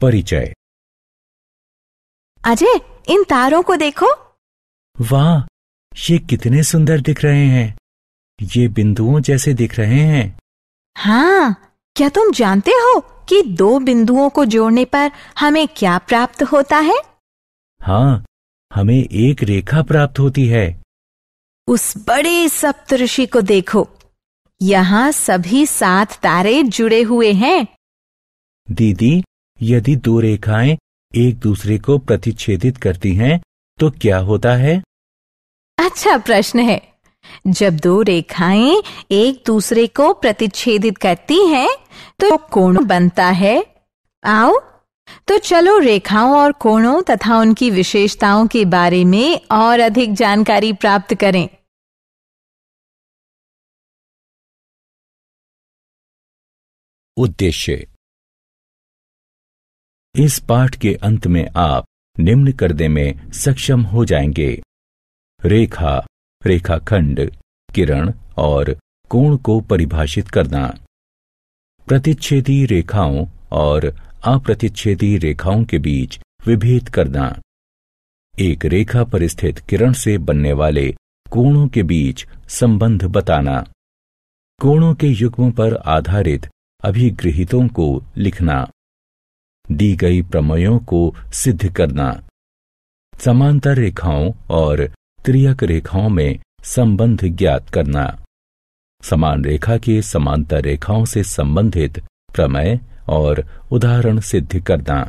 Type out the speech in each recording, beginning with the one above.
परिचय अजय इन तारों को देखो वाह ये कितने सुंदर दिख रहे हैं ये बिंदुओं जैसे दिख रहे हैं हाँ क्या तुम जानते हो कि दो बिंदुओं को जोड़ने पर हमें क्या प्राप्त होता है हाँ हमें एक रेखा प्राप्त होती है उस बड़े सप्तऋषि को देखो यहाँ सभी सात तारे जुड़े हुए हैं दीदी यदि दो रेखाएं एक दूसरे को प्रतिच्छेदित करती हैं तो क्या होता है अच्छा प्रश्न है जब दो रेखाएं एक दूसरे को प्रतिच्छेदित करती हैं तो कोण बनता है आओ तो चलो रेखाओं और कोणों तथा उनकी विशेषताओं के बारे में और अधिक जानकारी प्राप्त करें उद्देश्य इस पाठ के अंत में आप निम्न करने में सक्षम हो जाएंगे रेखा रेखाखंड किरण और कोण को परिभाषित करना प्रतिच्छेदी रेखाओं और अप्रतिच्छेदी रेखाओं के बीच विभेद करना एक रेखा पर स्थित किरण से बनने वाले कोणों के बीच संबंध बताना कोणों के युग्म पर आधारित अभिगृहितों को लिखना दी गई प्रमेयों को सिद्ध करना समांतर रेखाओं और त्रियक रेखाओं में संबंध ज्ञात करना समान रेखा के समांतर रेखाओं से संबंधित प्रमेय और उदाहरण सिद्ध करना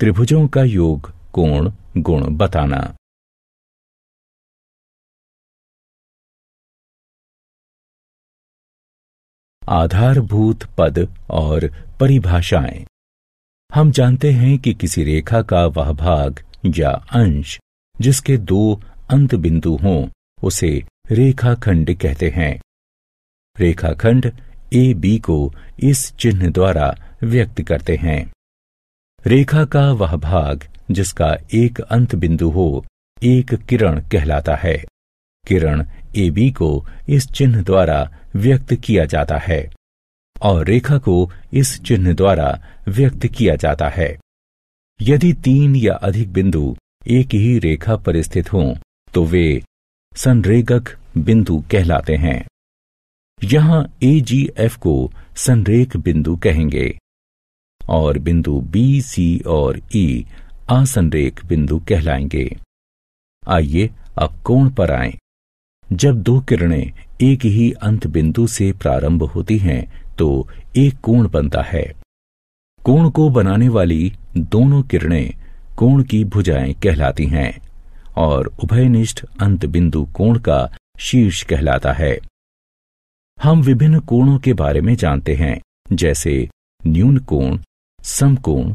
त्रिभुजों का योग कोण गुण बताना आधारभूत पद और परिभाषाएं हम जानते हैं कि किसी रेखा का वह भाग या अंश जिसके दो अंत बिंदु हों उसे रेखाखंड कहते हैं रेखाखंड ए बी को इस चिन्ह द्वारा व्यक्त करते हैं रेखा का वह भाग जिसका एक अंत बिंदु हो एक किरण कहलाता है किरण ए बी को इस चिन्ह द्वारा व्यक्त किया जाता है और रेखा को इस चिन्ह द्वारा व्यक्त किया जाता है यदि तीन या अधिक बिंदु एक ही रेखा पर स्थित हों तो वे संरेगक बिंदु कहलाते हैं यहां एजीएफ को संरेख बिंदु कहेंगे और बिंदु बी सी और ई e असंरेख बिंदु कहलाएंगे आइए अब कोण पर आए जब दो किरणें एक ही अंत बिंदु से प्रारंभ होती हैं तो एक कोण बनता है कोण को बनाने वाली दोनों किरणें कोण की भुजाएं कहलाती हैं और उभयनिष्ठ अंत बिंदु कोण का शीर्ष कहलाता है हम विभिन्न कोणों के बारे में जानते हैं जैसे न्यून कोण समकोण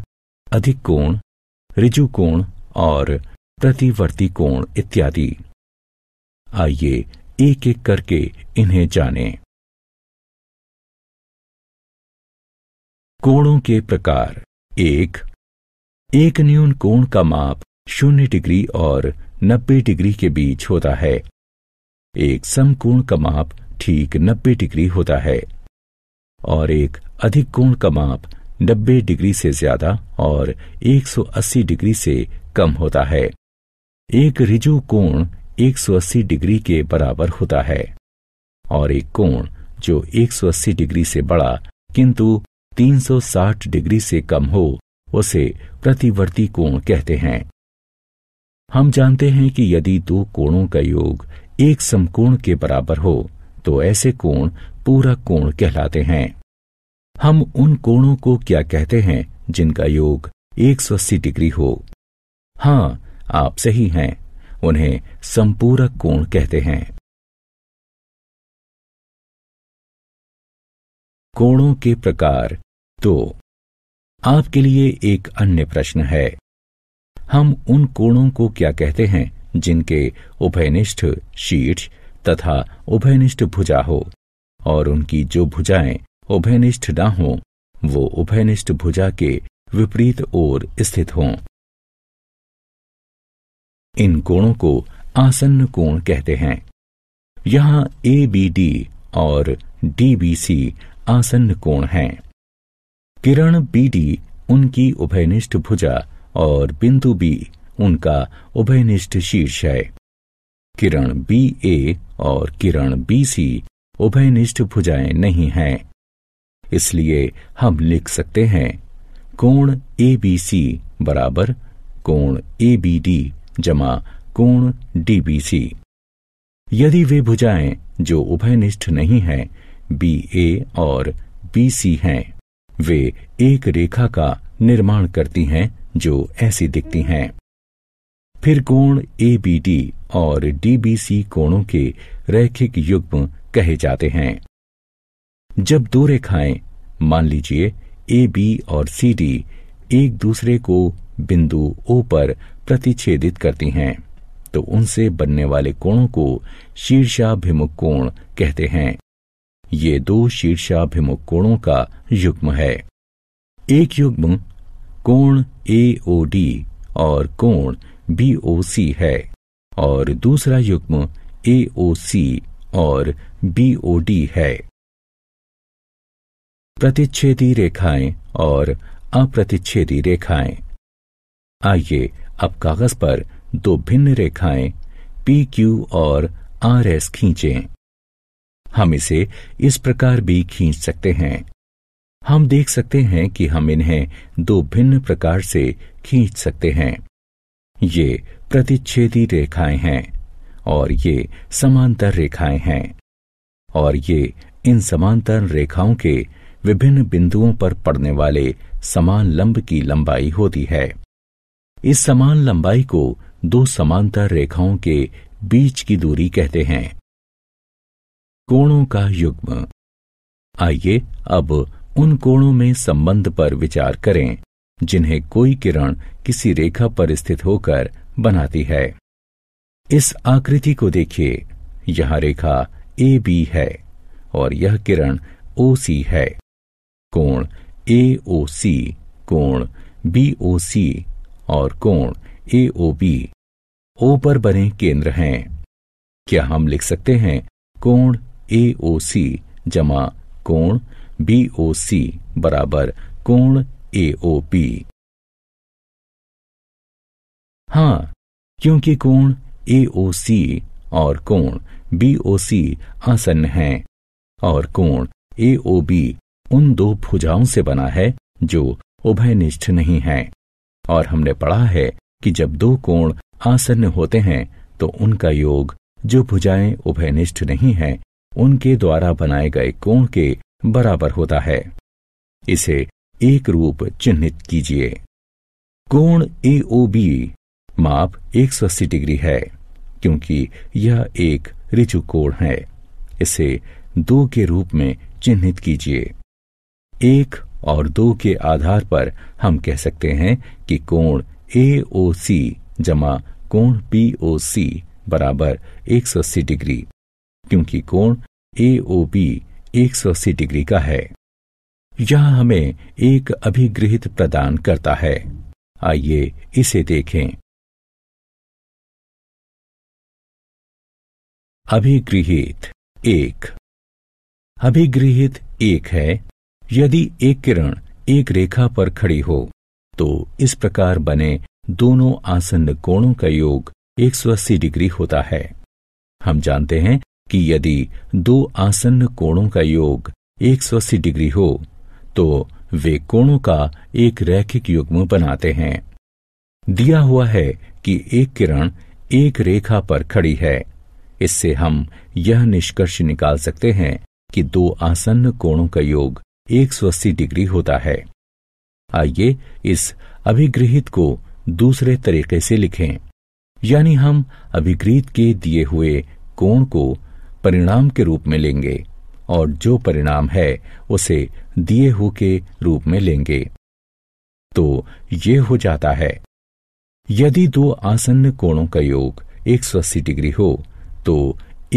अधिक कोण ऋजु कोण और प्रतिवर्ती कोण इत्यादि आइए एक एक करके इन्हें जानें। कोणों के प्रकार एक एक न्यून कोण का माप शून्य डिग्री और नब्बे डिग्री के बीच होता है एक समकोण का माप ठीक नब्बे डिग्री होता है और एक अधिक कोण का माप नब्बे डिग्री से ज्यादा और 180 डिग्री से कम होता है एक रिजु कोण 180 डिग्री के बराबर होता है और एक कोण जो 180 डिग्री से बड़ा किंतु 360 डिग्री से कम हो उसे प्रतिवर्ती कोण कहते हैं हम जानते हैं कि यदि दो कोणों का योग एक समकोण के बराबर हो तो ऐसे कोण पूरा कोण कहलाते हैं हम उन कोणों को क्या कहते हैं जिनका योग 180 डिग्री हो हाँ आप सही हैं उन्हें संपूरक कोण कहते हैं कोणों के प्रकार तो आपके लिए एक अन्य प्रश्न है हम उन कोणों को क्या कहते हैं जिनके उभयनिष्ठ शीर्ष तथा उभयनिष्ठ भुजा हो और उनकी जो भुजाएं उभयनिष्ठ ना हो वो उभयनिष्ठ भुजा के विपरीत ओर स्थित हों इन कोणों को आसन्न कोण कहते हैं यहां ए बी डी और डी बी सी आसन्न कोण हैं किरण बीडी उनकी उभयनिष्ठ भुजा और बिंदु बी उनका उभयनिष्ठ शीर्ष है किरण बी ए और किरण बी सी उभयनिष्ठ भुजाएं नहीं हैं इसलिए हम लिख सकते हैं कोण ए बी सी बराबर कोण ए बी डी जमा कोण डी बी सी यदि वे भुजाएं जो उभयनिष्ठ नहीं हैं बी ए और बी सी हैं वे एक रेखा का निर्माण करती हैं जो ऐसी दिखती हैं फिर कोण ए बी डी और डी बी सी कोणों के रैखिक युग्म कहे जाते हैं जब दो रेखाएं मान लीजिए ए बी और सी डी एक दूसरे को बिंदु ओ पर प्रतिच्छेदित करती हैं तो उनसे बनने वाले कोणों को शीर्षाभिमुख कोण कहते हैं ये दो शीर्षाभिमुख कोणों का युग्म है एक युग्म कोण ए और कोण बी है और दूसरा युग्म ए और बी है प्रतिच्छेदी रेखाएं और अप्रतिच्छेदी रेखाएं आइए अब कागज पर दो भिन्न रेखाएं पी क्यू और आर एस खींचें हम इसे इस प्रकार भी खींच सकते हैं हम देख सकते हैं कि हम इन्हें दो भिन्न प्रकार से खींच सकते हैं ये प्रतिच्छेदी रेखाएं हैं और ये समांतर रेखाएं हैं और ये इन समांतर रेखाओं के विभिन्न बिंदुओं पर पड़ने वाले समान लंब की लंबाई होती है इस समान लंबाई को दो समांतर रेखाओं के बीच की दूरी कहते हैं कोणों का युग्म आइए अब उन कोणों में संबंध पर विचार करें जिन्हें कोई किरण किसी रेखा पर स्थित होकर बनाती है इस आकृति को देखिए यह रेखा ए बी है और यह किरण ओ सी है कोण ए ओ सी कोण बी ओ सी और कोण ए ओ बी ओ पर बने केंद्र हैं क्या हम लिख सकते हैं कोण ए ओ सी जमा कोण बी ओ सी बराबर कोण ए ओ पी हाँ क्योंकि कोण ए ओ सी और कोण बी ओ सी आसन्न है और कोण ए ओ बी उन दो भुजाओं से बना है जो उभयनिष्ठ नहीं है और हमने पढ़ा है कि जब दो कोण आसन्न होते हैं तो उनका योग जो भुजाएं उभयनिष्ठ नहीं है उनके द्वारा बनाए गए कोण के बराबर होता है इसे एक रूप चिन्हित कीजिए कोण एओबी माप 180 डिग्री है क्योंकि यह एक ऋचु कोण है इसे दो के रूप में चिन्हित कीजिए एक और दो के आधार पर हम कह सकते हैं कि कोण ए ओ सी जमा कोण पी ओ सी बराबर 180 डिग्री क्योंकि कोण ए ओ बी एक सौ अस्सी डिग्री का है यह हमें एक अभिगृहित प्रदान करता है आइए इसे देखें अभिगृहित एक अभिगृहित एक है यदि एक किरण एक रेखा पर खड़ी हो तो इस प्रकार बने दोनों आसन्न कोणों का योग 180 डिग्री होता है हम जानते हैं कि यदि दो आसन्न कोणों का योग एक डिग्री हो तो वे कोणों का एक रैखिक युग्म बनाते हैं दिया हुआ है कि एक किरण एक रेखा पर खड़ी है इससे हम यह निष्कर्ष निकाल सकते हैं कि दो आसन्न कोणों का योग एक डिग्री होता है आइए इस अभिगृहित को दूसरे तरीके से लिखें यानी हम अभिगृहित के दिए हुए कोण को परिणाम के रूप में लेंगे और जो परिणाम है उसे दिए हु के रूप में लेंगे तो ये हो जाता है यदि दो आसन्न कोणों का योग 180 डिग्री हो तो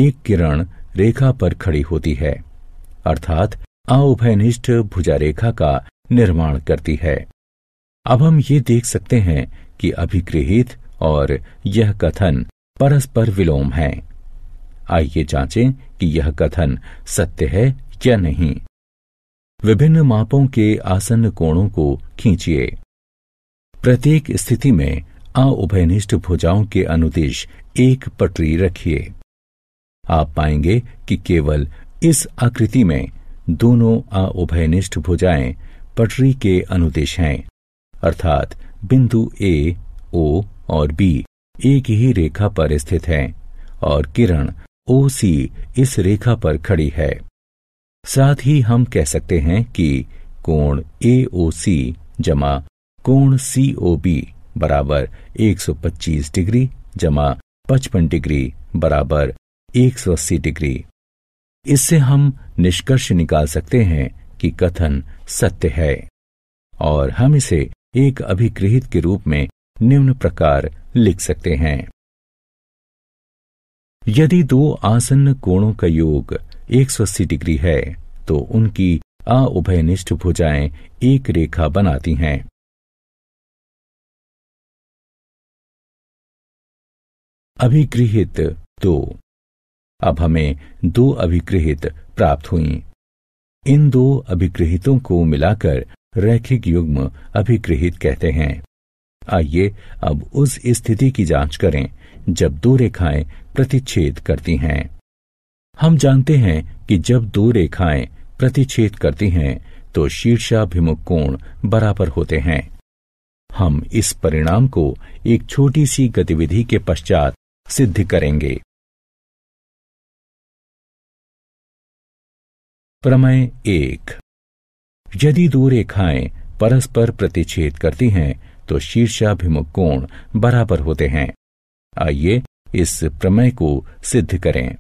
एक किरण रेखा पर खड़ी होती है अर्थात अउभयनिष्ठ भुजा रेखा का निर्माण करती है अब हम ये देख सकते हैं कि अभिगृहित और यह कथन परस्पर विलोम हैं आइए जांचें कि यह कथन सत्य है या नहीं विभिन्न मापों के आसन्न कोणों को खींचिए प्रत्येक स्थिति में अउभयनिष्ठ भुजाओं के अनुदेश एक पटरी रखिए आप पाएंगे कि केवल इस आकृति में दोनों अउभयनिष्ठ भुजाएं पटरी के अनुदेश हैं अर्थात बिंदु ए ओ और बी एक ही रेखा पर स्थित हैं और किरण ओसी इस रेखा पर खड़ी है साथ ही हम कह सकते हैं कि कोण सी जमा कोण सी ओ बी बराबर 125 डिग्री जमा 55 डिग्री बराबर 180 डिग्री इससे हम निष्कर्ष निकाल सकते हैं कि कथन सत्य है और हम इसे एक अभिगृहित के रूप में निम्न प्रकार लिख सकते हैं यदि दो आसन्न कोणों का योग 180 डिग्री है तो उनकी अउभयनिष्ठ भुजाएं एक रेखा बनाती हैं अभिगृहित दो अब हमें दो अभिगृहित प्राप्त हुई इन दो अभिगृहितों को मिलाकर रैखिक युग्म अभिगृहित कहते हैं आइए अब उस स्थिति की जांच करें जब दो रेखाएं प्रतिच्छेद करती हैं हम जानते हैं कि जब दो रेखाएं प्रतिच्छेद करती हैं तो शीर्षाभिमुख कोण बराबर होते हैं हम इस परिणाम को एक छोटी सी गतिविधि के पश्चात सिद्ध करेंगे प्रमेय एक यदि दो रेखाएं परस्पर प्रतिच्छेद करती हैं तो शीर्षाभिमुख कोण बराबर होते हैं आइए इस प्रमेय को सिद्ध करें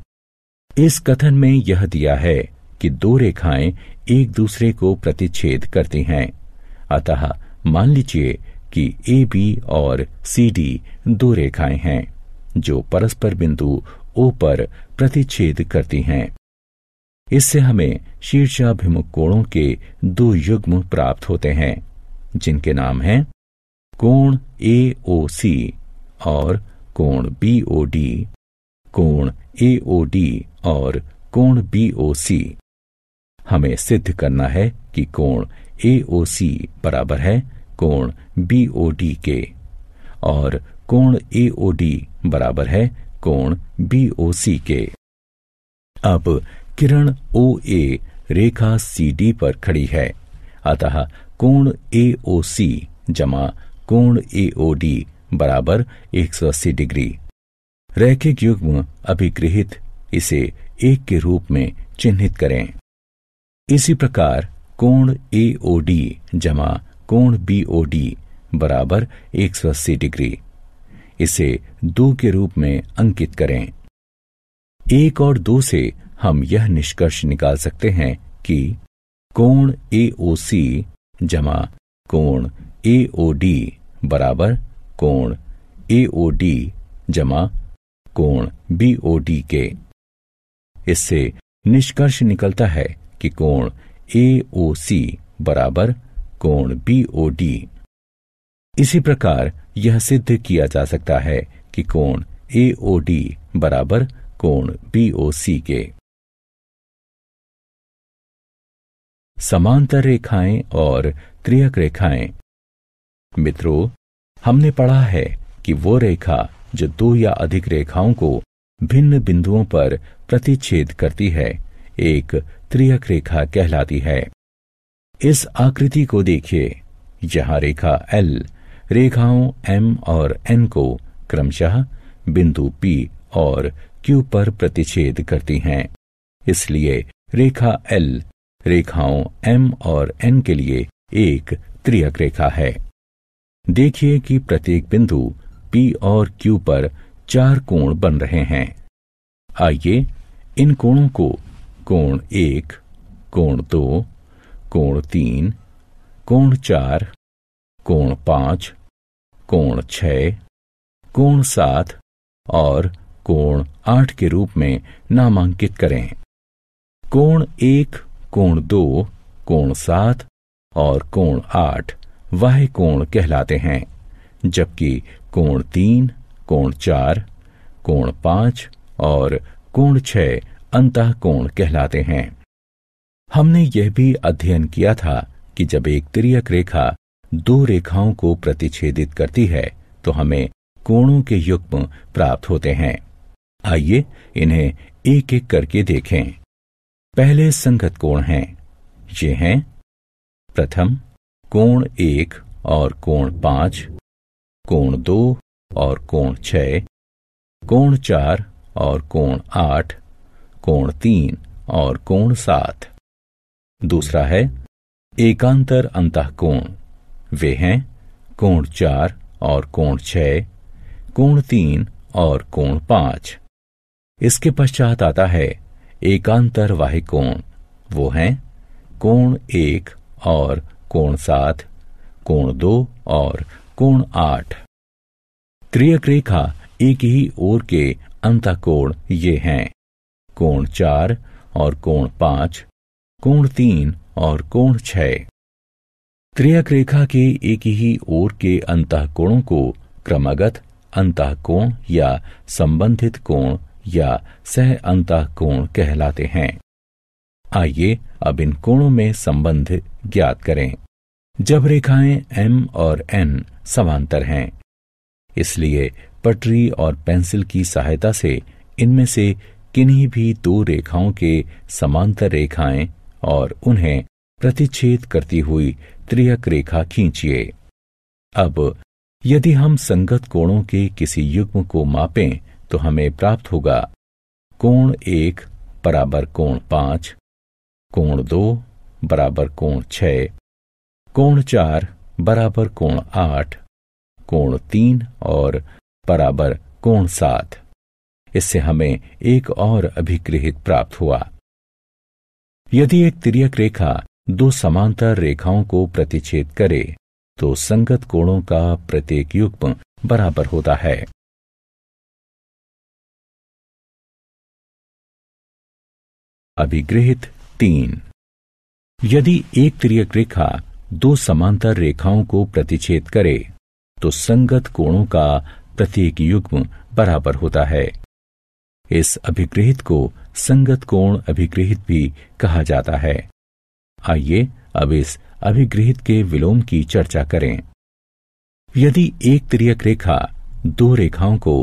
इस कथन में यह दिया है कि दो रेखाएं एक दूसरे को प्रतिच्छेद करती हैं अतः मान लीजिए कि ए बी और सी डी दो रेखाएं हैं जो परस्पर बिंदु ओ पर प्रतिच्छेद करती हैं इससे हमें शीर्षाभिमुख कोणों के दो युग्म प्राप्त होते हैं जिनके नाम हैं कोण ए ओ सी और कोण बीओडी कोण एओडी और कोण बीओसी हमें सिद्ध करना है कि कोण एओसी बराबर है कोण बीओडी के और कोण एओडी बराबर है कोण बीओसी के अब किरण OA रेखा CD पर खड़ी है अतः कोण AOC जमा कोण एओडी बराबर 180 डिग्री रैखिक युग्म अभिगृहित इसे एक के रूप में चिन्हित करें इसी प्रकार कोण एओडी जमा कोण बीओडी बराबर 180 डिग्री इसे दो के रूप में अंकित करें एक और दो से हम यह निष्कर्ष निकाल सकते हैं कि कोण सी जमा कोण एओडी बराबर कोण एओडी जमा कोण बीओडी के इससे निष्कर्ष निकलता है कि कोण एओसी बराबर कोण बीओडी इसी प्रकार यह सिद्ध किया जा सकता है कि कोण एओडी बराबर कोण बीओसी के समांतर रेखाएं और त्रियक रेखाएं मित्रों हमने पढ़ा है कि वो रेखा जो दो या अधिक रेखाओं को भिन्न बिंदुओं पर प्रतिच्छेद करती है एक त्रियक रेखा कहलाती है इस आकृति को देखिए यहां रेखा L रेखाओं M और N को क्रमशः बिंदु P और Q पर प्रतिच्छेद करती हैं इसलिए रेखा L रेखाओं M और N के लिए एक त्रियक रेखा है देखिए कि प्रत्येक बिंदु P और Q पर चार कोण बन रहे हैं आइए इन कोणों को कोण एक कोण दो कोण तीन कोण चार कोण पांच कोण छ कोण सात और कोण आठ के रूप में नामांकित करें कोण एक कोण दो कोण सात और कोण आठ वाह कोण कहलाते हैं जबकि कोण तीन कोण चार कोण पांच और कोण छः अंत कोण कहलाते हैं हमने यह भी अध्ययन किया था कि जब एक त्रियक रेखा दो रेखाओं को प्रतिच्छेदित करती है तो हमें कोणों के युग्म प्राप्त होते हैं आइए इन्हें एक एक करके देखें पहले संगत कोण हैं ये हैं प्रथम कोण एक और कोण पांच कोण दो और कोण छ कोण चार और कोण आठ कोण तीन और कोण सात दूसरा है एकांतर अंत कोण वे हैं कोण चार और कोण छ कोण तीन और कोण पांच इसके पश्चात आता है एकांतर वाह कोण वो हैं कोण एक और कोण सात कोण दो और कोण आठ त्रियक रेखा एक ही ओर के अंतकोण ये हैं कोण चार और कोण पांच कोण तीन और कोण छह त्रियक रेखा के एक ही ओर के अंतकोणों को क्रमागत अंतकोण या संबंधित कोण या सह अंतकोण कहलाते हैं आइए अब इन कोणों में संबंध ज्ञात करें जब रेखाएं एम और एन समांतर हैं इसलिए पटरी और पेंसिल की सहायता से इनमें से किन्हीं भी दो रेखाओं के समांतर रेखाएं और उन्हें प्रतिच्छेद करती हुई त्रियक रेखा खींचिए अब यदि हम संगत कोणों के किसी युग्म को मापें तो हमें प्राप्त होगा कोण एक बराबर कोण पांच कोण दो बराबर कोण छ कोण चार बराबर कोण आठ कोण तीन और बराबर कोण सात इससे हमें एक और अभिगृहित प्राप्त हुआ यदि एक तिरक रेखा दो समांतर रेखाओं को प्रतिच्छेद करे तो संगत कोणों का प्रत्येक युग्म बराबर होता है अभिगृहित तीन यदि एक त्रियक रेखा दो समांतर रेखाओं को प्रतिच्छेद करे तो संगत कोणों का प्रत्येक युग्म बराबर होता है इस अभिग्रहित को संगत कोण अभिग्रहित भी कहा जाता है आइए अब इस अभिग्रहित के विलोम की चर्चा करें यदि एक त्रियक रेखा दो रेखाओं को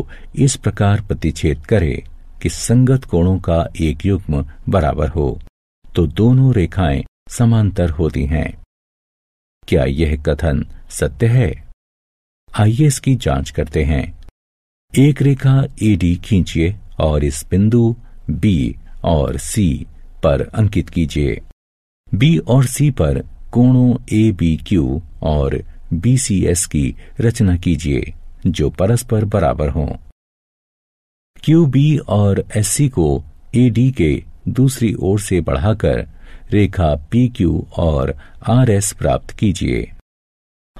इस प्रकार प्रतिच्छेद करे कि संगत कोणों का एक युग्म बराबर हो तो दोनों रेखाएं समांतर होती हैं क्या यह कथन सत्य है आइए इसकी जांच करते हैं एक रेखा एडी खींचिए और इस बिंदु बी और सी पर अंकित कीजिए बी और सी पर कोणों ए बी क्यू और बी सी एस की रचना कीजिए जो परस्पर बराबर हों क्यू बी और एस सी को ए डी के दूसरी ओर से बढ़ाकर रेखा पी क्यू और आर एस प्राप्त कीजिए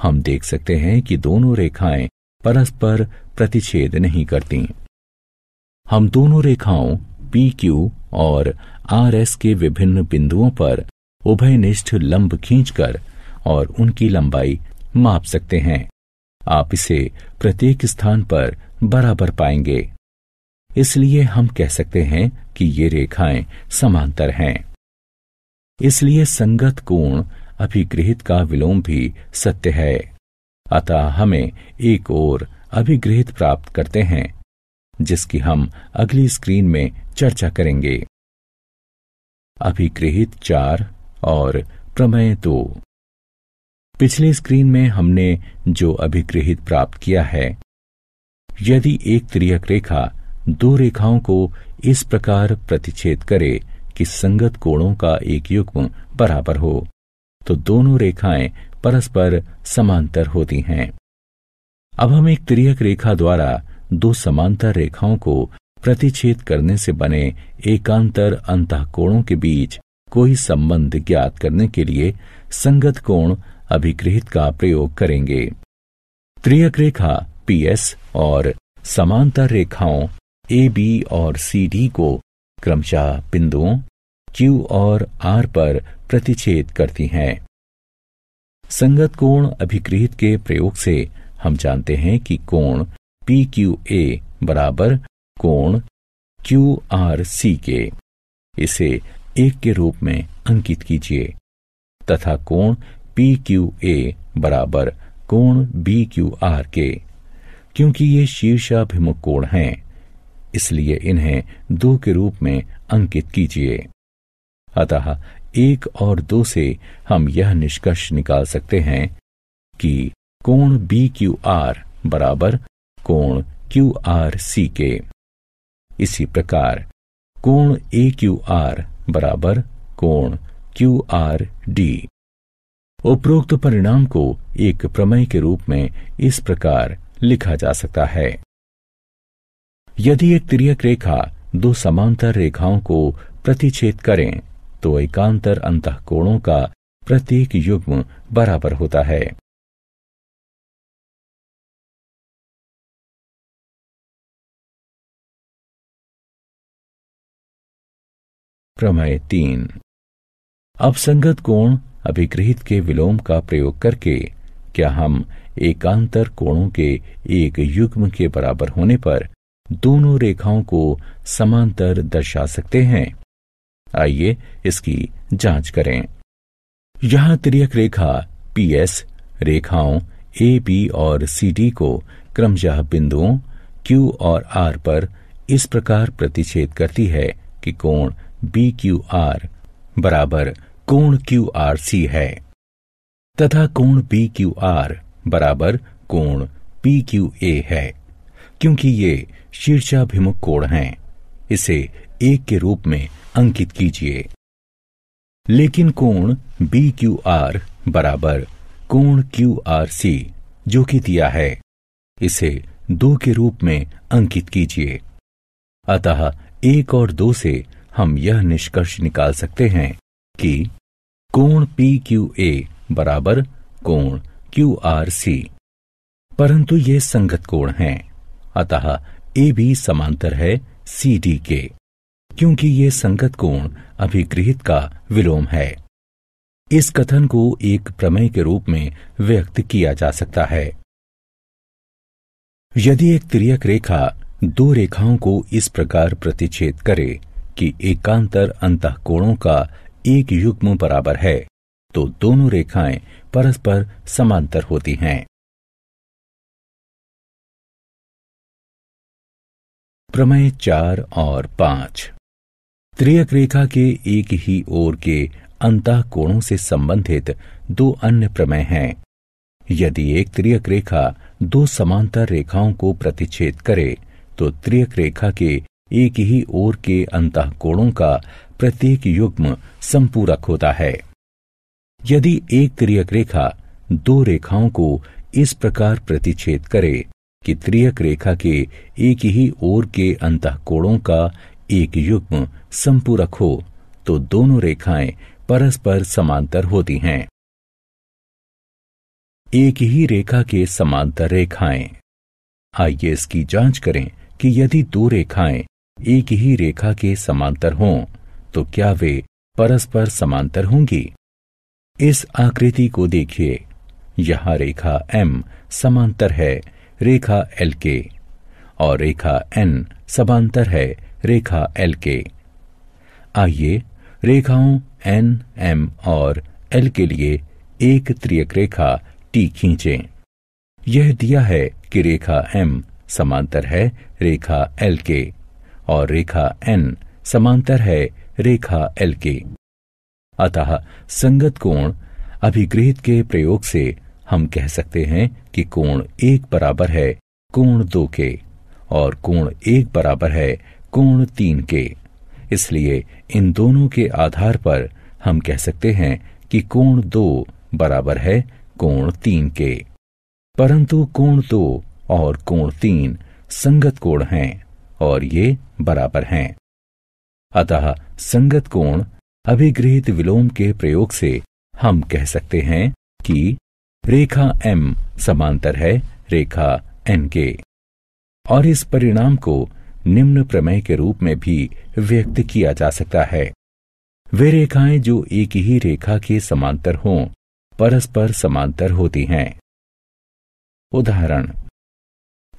हम देख सकते हैं कि दोनों रेखाएं परस्पर प्रतिच्छेद नहीं करती हम दोनों रेखाओं पी क्यू और आर एस के विभिन्न बिंदुओं पर उभयनिष्ठ लंब खींचकर और उनकी लंबाई माप सकते हैं आप इसे प्रत्येक स्थान पर बराबर पाएंगे इसलिए हम कह सकते हैं कि ये रेखाएं समांतर हैं इसलिए संगत कोण अभिगृहित का विलोम भी सत्य है अतः हमें एक और अभिगृहित प्राप्त करते हैं जिसकी हम अगली स्क्रीन में चर्चा करेंगे अभिगृहित चार और प्रमेय दो पिछली स्क्रीन में हमने जो अभिगृहित प्राप्त किया है यदि एक त्रियक रेखा दो रेखाओं को इस प्रकार प्रतिच्छेद करे कि संगत कोणों का एक युग्म बराबर हो तो दोनों रेखाएं परस्पर समांतर होती हैं अब हम एक त्रियक रेखा द्वारा दो समांतर रेखाओं को प्रतिच्छेद करने से बने एकांतर अंत कोणों के बीच कोई संबंध ज्ञात करने के लिए संगत कोण अभिगृहित का प्रयोग करेंगे त्रियक रेखा पीएस और समांतर रेखाओं ए बी और सी डी को क्रमशः बिंदुओं क्यू और आर पर प्रतिच्छेद करती हैं संगत कोण अभिगृहित के प्रयोग से हम जानते हैं कि कोण पी क्यू ए बराबर कोण क्यू आर सी के इसे एक के रूप में अंकित कीजिए तथा कोण पी क्यू ए बराबर कोण बी क्यू आर के क्योंकि ये शीर्षाभिमुख कोण हैं इसलिए इन्हें दो के रूप में अंकित कीजिए अतः एक और दो से हम यह निष्कर्ष निकाल सकते हैं कि कोण बी क्यू आर बराबर कोण क्यू आर सी के इसी प्रकार कोण ए क्यू आर बराबर कोण क्यू आर डी उपरोक्त परिणाम को एक प्रमेय के रूप में इस प्रकार लिखा जा सकता है यदि एक तिरक रेखा दो समांतर रेखाओं को प्रतिच्छेद करें तो एकांतर अंत कोणों का प्रत्येक युग्म बराबर होता है प्रमेय तीन अब संगत कोण अभिगृहित के विलोम का प्रयोग करके क्या हम एकांतर कोणों के एक युग्म के बराबर होने पर दोनों रेखाओं को समांतर दर्शा सकते हैं आइए इसकी जांच करें यहां त्रियक रेखा पीएस रेखाओं ए बी और सी डी को क्रमशः बिंदुओं क्यू और आर पर इस प्रकार प्रतिच्छेद करती है कि कोण बी क्यू आर बराबर कोण क्यू आर सी है तथा कोण बी क्यू आर बराबर कोण पी क्यू ए है क्योंकि ये शीर्षाभिमुख कोण हैं इसे एक के रूप में अंकित कीजिए लेकिन कोण बी क्यू आर बराबर कोण क्यू आर सी जो कि दिया है इसे दो के रूप में अंकित कीजिए अतः एक और दो से हम यह निष्कर्ष निकाल सकते हैं कि कोण पी क्यू ए बराबर कोण क्यू आर सी परंतु ये संगत कोण हैं अतः ए भी समांतर है सी डी के क्योंकि ये संगत कोण अभिगृहित का विलोम है इस कथन को एक प्रमेय के रूप में व्यक्त किया जा सकता है यदि एक त्रियक रेखा दो रेखाओं को इस प्रकार प्रतिच्छेद करे कि एकांतर अंत कोणों का एक युग्म बराबर है तो दोनों रेखाएं परस्पर समांतर होती हैं प्रमेय चार और पांच त्रियक रेखा के एक ही ओर के अंत कोणों से संबंधित दो अन्य प्रमेय हैं यदि एक त्रियक रेखा दो समांतर रेखाओं को प्रतिच्छेद करे तो त्रियक रेखा के एक ही ओर के अंत कोणों का प्रत्येक युग्म संपूरक होता है यदि एक त्रियक रेखा दो रेखाओं को इस प्रकार प्रतिच्छेद करे कि त्रियक रेखा के एक ही ओर के अंतकोणों का एक युग्म संपूरक हो तो दोनों रेखाएं परस्पर समांतर होती हैं एक ही रेखा के समांतर रेखाएं आइए इसकी जांच करें कि यदि दो रेखाएं एक ही रेखा के समांतर हों तो क्या वे परस्पर समांतर होंगी इस आकृति को देखिए यहां रेखा M समांतर है रेखा एल के और रेखा एन समांतर है रेखा एल के आइए रेखाओं एन एम और एल के लिए एक त्रियक रेखा टी खींचें। यह दिया है कि रेखा एम समांतर है रेखा एल के और रेखा एन समांतर है रेखा एल के अतः संगत कोण अभिग्रहित के प्रयोग से हम कह सकते हैं कि कोण एक बराबर है कोण दो के और कोण एक बराबर है कोण तीन के इसलिए इन दोनों के आधार पर हम कह सकते हैं कि कोण दो बराबर है कोण तीन के परंतु कोण दो और कोण तीन संगत कोण हैं और ये बराबर हैं अतः संगत कोण अभिगृहित विलोम के प्रयोग से हम कह सकते हैं कि रेखा एम समांतर है रेखा एन के और इस परिणाम को निम्न प्रमेय के रूप में भी व्यक्त किया जा सकता है वे रेखाएं जो एक ही रेखा के समांतर हों परस्पर समांतर होती हैं उदाहरण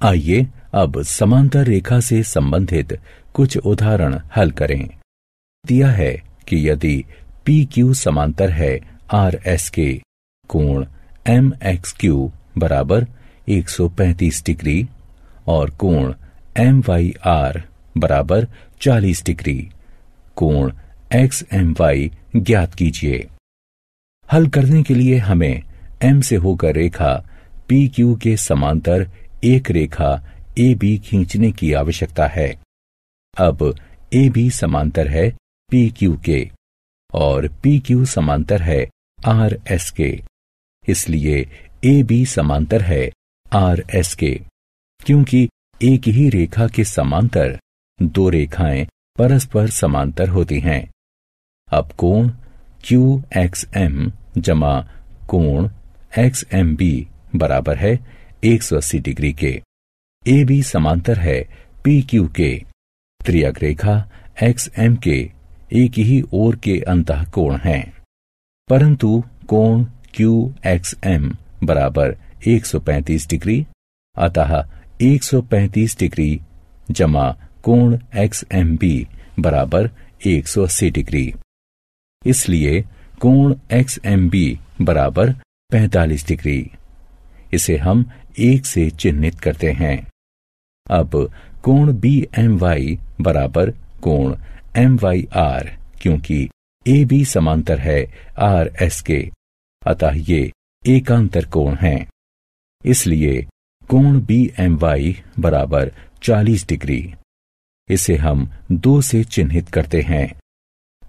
आइए अब समांतर रेखा से संबंधित कुछ उदाहरण हल करें दिया है कि यदि पी क्यू समांतर है आर एस के कोण एम एक्स क्यू बराबर एक सौ पैंतीस डिग्री और कोण एम वाई आर बराबर चालीस डिग्री कोण एक्स एम वाई ज्ञात कीजिए हल करने के लिए हमें एम से होकर रेखा पी क्यू के समांतर एक रेखा ए बी खींचने की आवश्यकता है अब ए बी समांतर है पी क्यू के और पी क्यू समांतर है आर एस के इसलिए ए बी समांतर है आर एस के क्योंकि एक ही रेखा के समांतर दो रेखाएं परस्पर समांतर होती हैं अब कोण क्यू एक्स एम जमा कोण एक्स एम बी बराबर है 180 डिग्री के ए बी समांतर है पी क्यू के त्रियक रेखा एक्स एम के एक ही ओर के अंत कोण है परंतु कोण क्यू एक्स एम बराबर 135 डिग्री अतः 135 डिग्री जमा कोण एक्स एम बी बराबर 180 डिग्री इसलिए कोण एक्स एम बी बराबर 45 डिग्री इसे हम एक से चिन्हित करते हैं अब कोण बी एम वाई बराबर कोण एम वाई आर क्योंकि ए बी समांतर है आर एस के अतः ये एकांतर कोण हैं इसलिए कोण बी एम वाई बराबर चालीस डिग्री इसे हम दो से चिन्हित करते हैं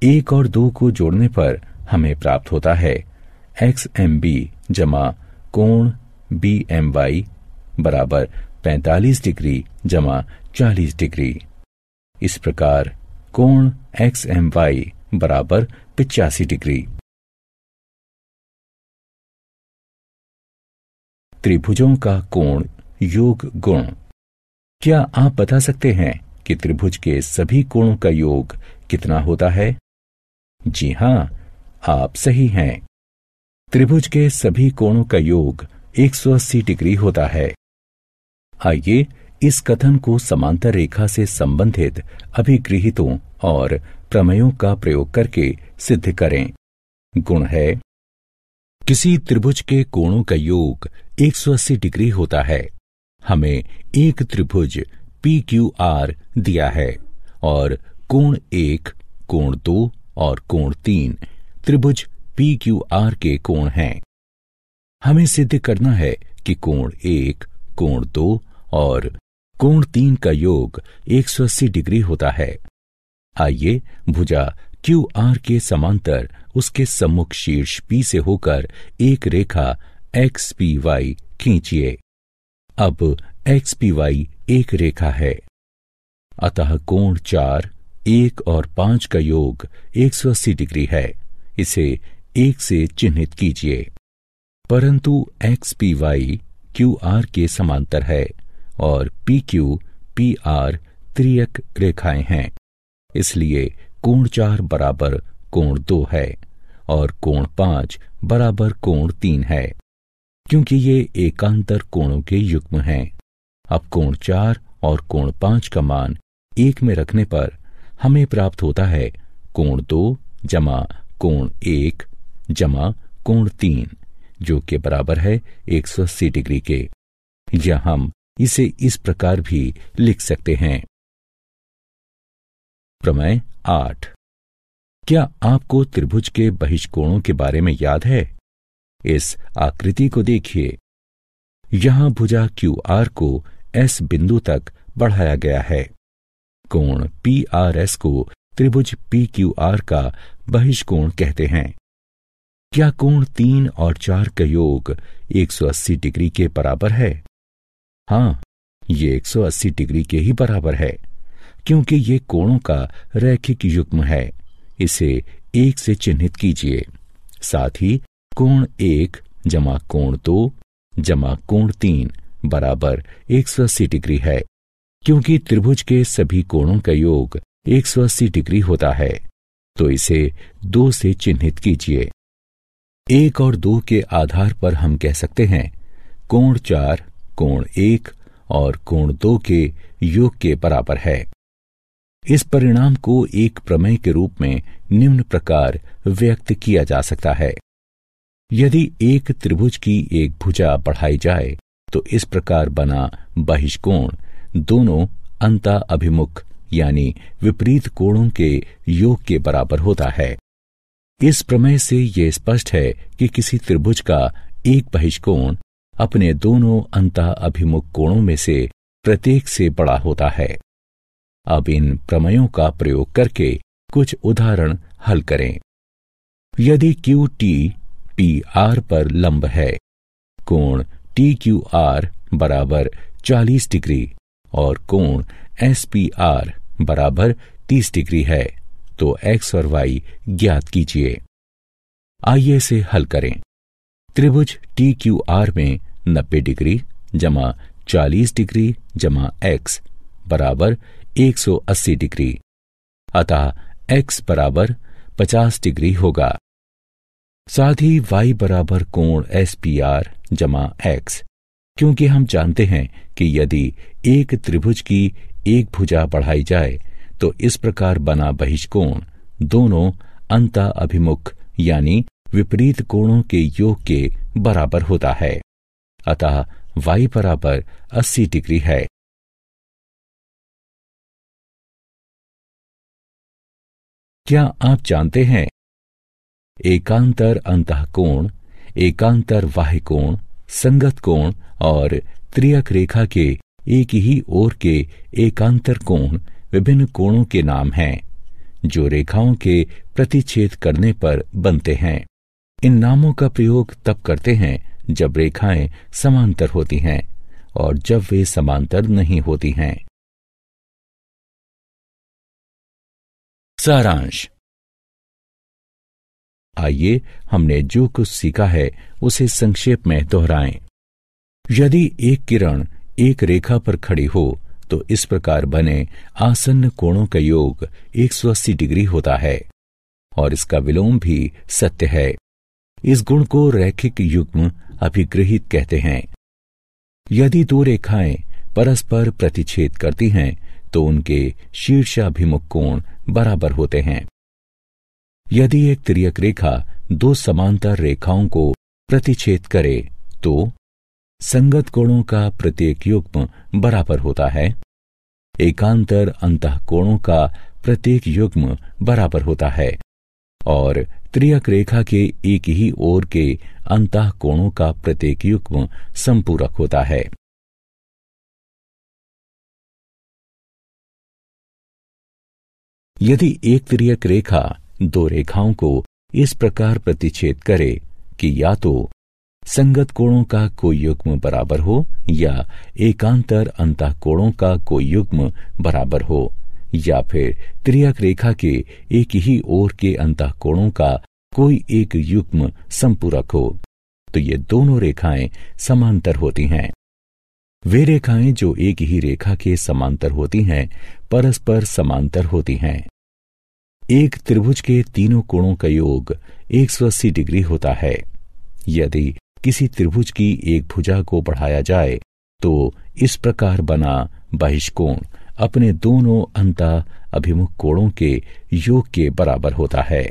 एक और दो को जोड़ने पर हमें प्राप्त होता है एक्स एम बी जमा कोण बी एम वाई बराबर पैंतालीस डिग्री जमा चालीस डिग्री इस प्रकार कोण एक्स एम वाई बराबर पिचासी डिग्री त्रिभुजों का कोण योग गुण क्या आप बता सकते हैं कि त्रिभुज के सभी कोणों का योग कितना होता है जी हां आप सही हैं त्रिभुज के सभी कोणों का योग 180 डिग्री होता है आइए इस कथन को समांतर रेखा से संबंधित अभिगृहितों और प्रमेयों का प्रयोग करके सिद्ध करें गुण है किसी त्रिभुज के कोणों का योग 180 डिग्री होता है हमें एक त्रिभुज पी क्यू आर दिया है और कोण एक कोण दो और कोण तीन त्रिभुज पी क्यू आर के कोण हैं हमें सिद्ध करना है कि कोण एक कोण दो और कोण तीन का योग 180 डिग्री होता है आइए भुजा क्यू आर के समांतर उसके सम्मुख शीर्ष पी से होकर एक रेखा एक्स पी वाई खींचिए अब एक्स पी वाई एक रेखा है अतः कोण चार एक और पांच का योग 180 डिग्री है इसे एक से चिन्हित कीजिए परंतु X P Y Q R के समांतर है और पी क्यू पी आर त्रियक रेखाएं हैं इसलिए कोण चार बराबर कोण दो है और कोण पांच बराबर कोण तीन है क्योंकि ये एकांतर कोणों के युग्म हैं अब कोण चार और कोण पांच का मान एक में रखने पर हमें प्राप्त होता है कोण दो जमा कोण एक जमा कोण तीन जो के बराबर है 180 डिग्री के या हम इसे इस प्रकार भी लिख सकते हैं प्रमेय आठ क्या आपको त्रिभुज के बहिष्कोणों के बारे में याद है इस आकृति को देखिए यहां भुजा क्यू आर को एस बिंदु तक बढ़ाया गया है कोण पी आर एस को त्रिभुज पी क्यू आर का बहिष्कोण कहते हैं क्या कोण तीन और चार का योग 180 डिग्री के बराबर है हाँ ये 180 डिग्री के ही बराबर है क्योंकि ये कोणों का रैखिक युग्म है इसे एक से चिन्हित कीजिए साथ ही कोण एक जमा कोण दो जमा कोण तीन बराबर एक सौ अस्सी डिग्री है क्योंकि त्रिभुज के सभी कोणों का योग एक सौ अस्सी डिग्री होता है तो इसे दो से चिन्हित कीजिए एक और दो के आधार पर हम कह सकते हैं कोण चार कोण एक और कोण दो के योग के बराबर है इस परिणाम को एक प्रमेय के रूप में निम्न प्रकार व्यक्त किया जा सकता है यदि एक त्रिभुज की एक भुजा बढ़ाई जाए तो इस प्रकार बना बहिष्कोण दोनों अंता अभिमुख यानी विपरीत कोणों के योग के बराबर होता है इस प्रमेय से यह स्पष्ट है कि किसी त्रिभुज का एक बहिष्कोण अपने दोनों अंता अभिमुख कोणों में से प्रत्येक से बड़ा होता है अब इन प्रमयों का प्रयोग करके कुछ उदाहरण हल करें यदि क्यू टी पी आर पर लंब है कोण टी क्यू आर बराबर चालीस डिग्री और कोण एस पी आर बराबर तीस डिग्री है तो एक्स और वाई ज्ञात कीजिए आइए से हल करें त्रिभुज टी क्यू आर में नब्बे डिग्री जमा चालीस डिग्री जमा एक्स बराबर 180 डिग्री अतः x बराबर 50 डिग्री होगा साथ ही y बराबर कोण एस पी आर जमा एक्स क्योंकि हम जानते हैं कि यदि एक त्रिभुज की एक भुजा बढ़ाई जाए तो इस प्रकार बना बहिष्कोण दोनों अंता अभिमुख यानी विपरीत कोणों के योग के बराबर होता है अतः y बराबर 80 डिग्री है क्या आप जानते हैं एकांतर अंतकोण एकांतर वाह कोण संगत कोण और त्रियक रेखा के एक ही ओर के एकांतर कोण विभिन्न कोणों के नाम हैं जो रेखाओं के प्रतिच्छेद करने पर बनते हैं इन नामों का प्रयोग तब करते हैं जब रेखाएं समांतर होती हैं और जब वे समांतर नहीं होती हैं सारांश आइए हमने जो कुछ सीखा है उसे संक्षेप में दोहराएं। यदि एक किरण एक रेखा पर खड़ी हो तो इस प्रकार बने आसन्न कोणों का योग 180 डिग्री होता है और इसका विलोम भी सत्य है इस गुण को रैखिक युग्म अभिग्रहित कहते हैं यदि दो रेखाएं परस्पर प्रतिच्छेद करती हैं तो उनके शीर्षाभिमुख कोण बराबर होते हैं यदि एक त्रियक रेखा दो समांतर रेखाओं को प्रतिच्छेद करे तो संगत कोणों का प्रत्येक युग्म बराबर होता है एकांतर अंत कोणों का प्रत्येक युग्म बराबर होता है और त्रियक रेखा के एक ही ओर के अंत कोणों का प्रत्येक युग्म संपूरक होता है यदि एक तिरक रेखा दो रेखाओं को इस प्रकार प्रतिच्छेद करे कि या तो संगत कोणों का कोई युग्म बराबर हो या एकांतर अंत कोणों का कोई युग्म बराबर हो या फिर त्रियक रेखा के एक ही ओर के अंत कोणों का कोई एक युग्म संपूरक हो तो ये दोनों रेखाएं समांतर होती हैं वे रेखाएं जो एक ही रेखा के समांतर होती हैं परस्पर समांतर होती हैं एक त्रिभुज के तीनों कोणों का योग 180 डिग्री होता है यदि किसी त्रिभुज की एक भुजा को बढ़ाया जाए तो इस प्रकार बना बहिष्कोण अपने दोनों अंता अभिमुख कोणों के योग के बराबर होता है